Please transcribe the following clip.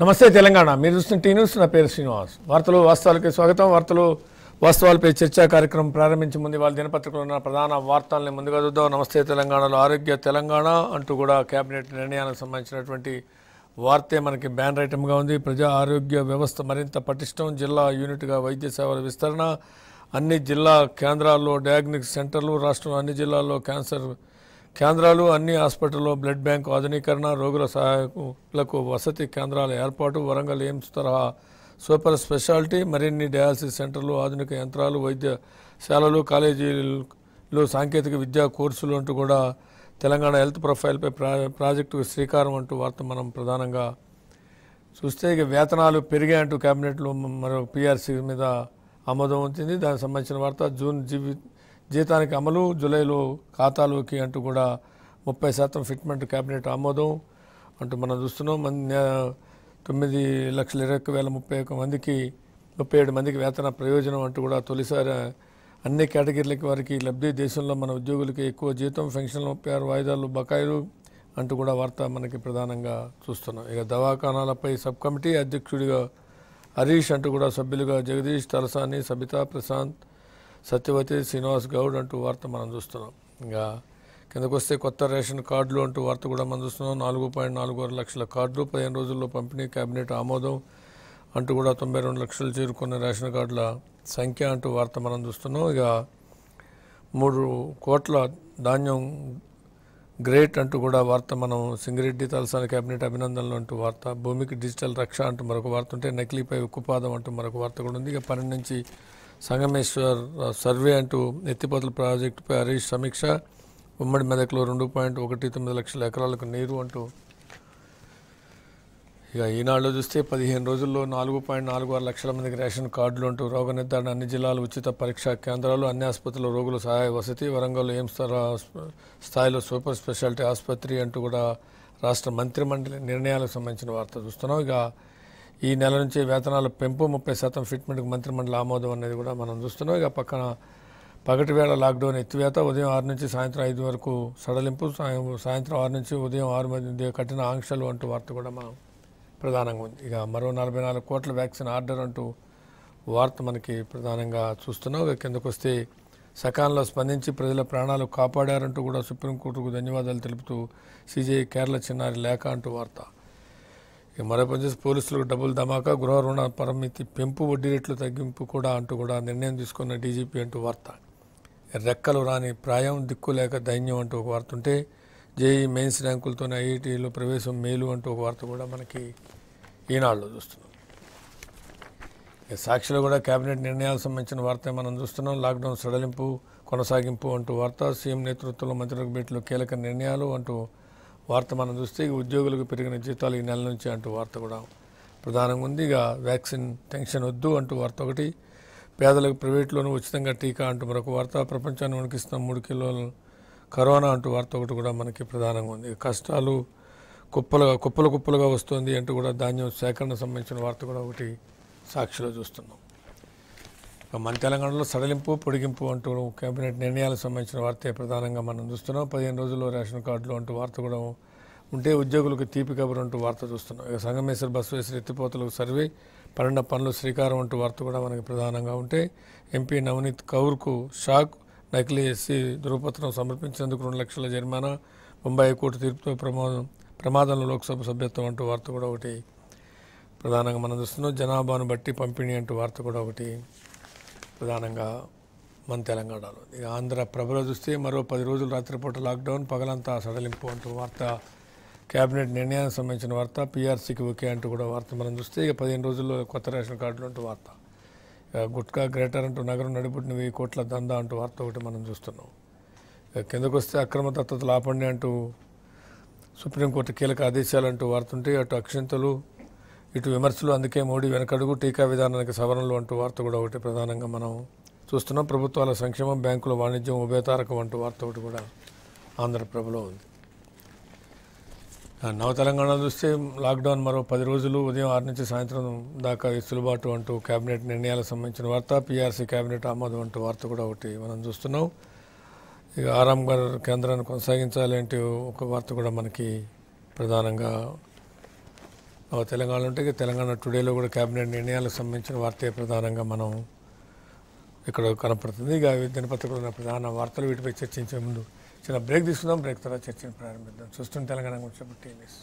నమస్తే తెలంగాణ మీరు చూస్తున్న టీ న్యూస్ నా పేరు శ్రీనివాస్ వార్తలు వాస్తవాలకి స్వాగతం వార్తలు వాస్తవాలపై చర్చా కార్యక్రమం ప్రారంభించే ముందు వాళ్ళ దినపత్రికలో ఉన్న ప్రధాన వార్తల్ని ముందుగా చూద్దాం నమస్తే తెలంగాణలో ఆరోగ్య తెలంగాణ అంటూ కూడా కేబినెట్ నిర్ణయానికి సంబంధించినటువంటి వార్తే మనకి బ్యాన్ ఐటమ్గా ఉంది ప్రజా ఆరోగ్య వ్యవస్థ మరింత పటిష్టం జిల్లా యూనిట్గా వైద్య సేవల విస్తరణ అన్ని జిల్లా కేంద్రాల్లో డయాగ్నిక్ సెంటర్లు రాష్ట్రంలో అన్ని జిల్లాల్లో క్యాన్సర్ కేంద్రాలు అన్ని హాస్పిటల్లో బ్లడ్ బ్యాంకు ఆధునీకరణ రోగుల సహాయకులకు వసతి కేంద్రాల ఏర్పాటు వరంగల్ ఎయిమ్స్ తరహా సూపర్ స్పెషాలిటీ మరిన్ని డయాలసిస్ సెంటర్లు ఆధునిక యంత్రాలు వైద్యశాలలు కాలేజీలు సాంకేతిక విద్యా కోర్సులు అంటూ కూడా తెలంగాణ హెల్త్ ప్రొఫైల్పై ప్రా ప్రాజెక్టుకు శ్రీకారం అంటూ వార్త మనం ప్రధానంగా చూస్తే ఇక వేతనాలు పెరిగాయి అంటూ కేబినెట్లో మరో పిఆర్సీ మీద ఆమోదం అవుతుంది దానికి సంబంధించిన వార్త జూన్ జీవి జీతానికి అమలు జూలైలో ఖాతాలోకి అంటూ కూడా ముప్పై శాతం ఫిట్మెంట్ క్యాబినెట్ ఆమోదం అంటూ మనం చూస్తున్నాం మంది తొమ్మిది లక్షల ఇరవై ఒక్క వేల ముప్పై ఒక్క మందికి ముప్పై ఏడు మందికి వేతన ప్రయోజనం అంటూ కూడా తొలిసారి అన్ని కేటగిరీలకి వారికి లబ్ధి దేశంలో మన ఉద్యోగులకి ఎక్కువ జీతం పెన్షన్లు ముప్పై ఆరు వాయిదాలు బకాయిలు అంటూ కూడా వార్త మనకి ప్రధానంగా చూస్తున్నాం ఇక దవాఖానాలపై సబ్ కమిటీ అధ్యక్షుడిగా హరీష్ అంటూ కూడా సభ్యులుగా జగదీష్ తలసాని సబితా ప్రశాంత్ సత్యవతి శ్రీనివాస్ గౌడ్ అంటూ వార్త మనం చూస్తున్నాం ఇంకా కిందకు వస్తే కొత్త రేషన్ కార్డులు అంటూ వార్త కూడా మనం చూస్తున్నాం నాలుగు పాయింట్ నాలుగు ఆరు లక్షల కార్డులు పదిహేను రోజుల్లో పంపిణీ కేబినెట్ ఆమోదం అంటూ కూడా తొంభై రెండు లక్షలు చేరుకున్న రేషన్ కార్డుల సంఖ్య అంటూ వార్త మనం చూస్తున్నాం ఇక మూడు కోట్ల ధాన్యం గ్రేట్ అంటూ కూడా వార్త మనం సింగిరెడ్డి తలసాని కేబినెట్ అభినందనలు అంటూ వార్త భూమికి డిజిటల్ రక్ష అంటూ మరొక వార్త ఉంటే నకిలీపై ఉక్కుపాదం అంటూ మరొక వార్త కూడా ఉంది ఇక పన్నెండు నుంచి సంగమేశ్వర్ సర్వే అంటూ ఎత్తిపోతల ప్రాజెక్టుపై హరీష్ సమీక్ష ఉమ్మడి మెదక్లో రెండు పాయింట్ ఒకటి తొమ్మిది లక్షల ఎకరాలకు నీరు అంటూ ఇక ఈనాడులో చూస్తే పదిహేను రోజుల్లో నాలుగు పాయింట్ నాలుగు ఆరు లక్షల మందికి రేషన్ కార్డులు అంటూ రోగ నిర్ధారణ అన్ని జిల్లాలు ఉచిత పరీక్షా కేంద్రాలు అన్ని ఆసుపత్రుల్లో రోగుల సహాయ వసతి వరంగల్ ఎయిమ్స్ స్థాయిలో సూపర్ స్పెషాలిటీ ఆసుపత్రి అంటూ కూడా రాష్ట్ర మంత్రిమండలి నిర్ణయాలకు సంబంధించిన వార్త చూస్తున్నాం ఇక ఈ నెల నుంచి వేతనాల పెంపు ముప్పై శాతం ఫిట్మెంట్కి మంత్రిమండలి ఆమోదం అనేది కూడా మనం చూస్తున్నాం ఇక పక్కన పగటి వేళ లాక్డౌన్ ఎత్తివేత ఉదయం ఆరు నుంచి సాయంత్రం ఐదు వరకు సడలింపు సాయంత్రం ఆరు నుంచి ఉదయం ఆరు మంది కఠిన ఆంక్షలు అంటూ వార్త కూడా మనం ప్రధానంగా ఉంది ఇక మరో నలభై నాలుగు కోట్ల వ్యాక్సిన్ ఆర్డర్ అంటూ వార్త మనకి ప్రధానంగా చూస్తున్నాం ఇక కిందకు వస్తే సకాలంలో స్పందించి ప్రజల ప్రాణాలు కాపాడారంటూ కూడా సుప్రీంకోర్టుకు ధన్యవాదాలు తెలుపుతూ సీజే కేరళ చిన్నారి లేఖ అంటూ వార్త ఇక మరో పనిచేసి పోలీసులకు డబ్బులు ధమాకా గృహ రుణ పరిమితి పెంపు వడ్డీ రేట్లు తగ్గింపు కూడా అంటూ కూడా నిర్ణయం తీసుకున్న డీజీపీ అంటూ వార్త రెక్కలు రాని ప్రాయం దిక్కు లేక దైన్యం అంటూ ఒక వార్త ఉంటే జేఈ మెయిన్స్ ర్యాంకులతోనే ఐఐటీలో ప్రవేశం మేలు అంటూ ఒక వార్త కూడా మనకి ఈనాడులో చూస్తున్నాం సాక్షిలో కూడా కేబినెట్ నిర్ణయాలకు సంబంధించిన వార్త మనం చూస్తున్నాం లాక్డౌన్ సడలింపు కొనసాగింపు అంటూ వార్త సీఎం నేతృత్వంలో మంత్రివర్గ భేటీలో కీలక నిర్ణయాలు అంటూ వార్త మనం చూస్తే ఉద్యోగులకు పెరిగిన జీతాలు ఈ నెల నుంచి అంటూ వార్త కూడా ప్రధానంగా ఉంది ఇక వ్యాక్సిన్ టెన్షన్ వద్దు అంటూ వార్త ఒకటి పేదలకు ప్రైవేట్లోనూ ఉచితంగా టీకా అంటూ మరొక వార్త ప్రపంచాన్ని వణికిస్తున్న మూడు కిలోలు కరోనా అంటూ వార్త ఒకటి కూడా మనకి ప్రధానంగా ఉంది కష్టాలు కుప్పలుగా కుప్పలు కుప్పలుగా వస్తుంది అంటూ కూడా ధాన్యం సేకరణ సంబంధించిన వార్త కూడా ఒకటి సాక్షిలో చూస్తున్నాం మన తెలంగాణలో సడలింపు పొడిగింపు అంటూ కేబినెట్ నిర్ణయాలకు సంబంధించిన వార్తే ప్రధానంగా మనం చూస్తున్నాం పదిహేను రోజుల్లో రేషన్ కార్డులు అంటూ వార్త కూడా ఉంటే ఉద్యోగులకు తీపి కబురు అంటూ వార్త చూస్తున్నాం ఇక సంగమేశ్వర బస్సు వేసిన ఎత్తిపోతలకు సర్వే పన్నెండు పనులు శ్రీకారం అంటూ వార్త కూడా మనకి ప్రధానంగా ఉంటే ఎంపీ నవనీత్ కౌర్కు షాక్ నకిలీ ఎస్సీ ధృవపత్రం సమర్పించేందుకు రెండు లక్షల జరిమానా ముంబై హైకోర్టు తీర్పుతో ప్రమాదం ప్రమాదంలో లోక్సభ సభ్యత్వం అంటూ వార్త కూడా ఒకటి ప్రధానంగా మనం చూస్తున్నాం జనాభాను బట్టి పంపిణీ అంటూ వార్త కూడా ఒకటి ప్రధానంగా మన తెలంగాణలో ఇక ఆంధ్ర ప్రభలో చూస్తే మరో పది రోజులు రాత్రిపూట లాక్డౌన్ పగలంతా సడలింపు అంటూ వార్త కేబినెట్ నిర్ణయానికి సంబంధించిన వార్త పీఆర్సీకి ఓకే అంటూ కూడా వార్త మనం చూస్తే ఇక పదిహేను రోజుల్లో కొత్త రేషన్ కార్డులు అంటూ వార్త గుట్కా గ్రేటర్ అంటూ నగరం నడిపుట్టిన వెయ్యి కోట్ల దందా అంటూ వార్త ఒకటి మనం చూస్తున్నాం కిందకు వస్తే అక్రమ దత్తతలు ఆపండి అంటూ సుప్రీంకోర్టు కీలక ఆదేశాలు అంటూ వార్తుంటే అటు అక్షంతలు ఇటు విమర్శలు అందుకే మోడీ వెనకడుగు టీకా విధానానికి సవరణలు అంటూ వార్త కూడా ఒకటి ప్రధానంగా మనం చూస్తున్నాం ప్రభుత్వాల సంక్షేమం బ్యాంకుల వాణిజ్యం ఉభయతారకం అంటూ వార్త ఒకటి కూడా ఆంధ్రప్రభలో ఉంది నవ తెలంగాణ చూస్తే లాక్డౌన్ మరో పది రోజులు ఉదయం ఆరు నుంచి సాయంత్రం దాకా వెసులుబాటు అంటూ కేబినెట్ నిర్ణయాలకు సంబంధించిన వార్త పీఆర్సీ కేబినెట్ ఆమోదం అంటూ వార్త కూడా ఒకటి మనం చూస్తున్నాం ఇక ఆరాంఘర్ కేంద్రాన్ని కొనసాగించాలంటే ఒక వార్త కూడా మనకి ప్రధానంగా తెలంగాణ ఉంటే తెలంగాణ టుడేలో కూడా కేబినెట్ నిర్ణయాలకు సంబంధించిన వార్త ప్రధానంగా మనం ఇక్కడ కనపడుతుంది ఇక దినపత్రికలు ఉన్న ప్రధాన వార్తలు వీటిపై చర్చించే ముందు చిన్న బ్రేక్ తీసుకుందాం బ్రేక్ తర్వాత చర్చను ప్రారంభిద్దాం చూస్తున్న తెలంగాణ గురించి టీవీస్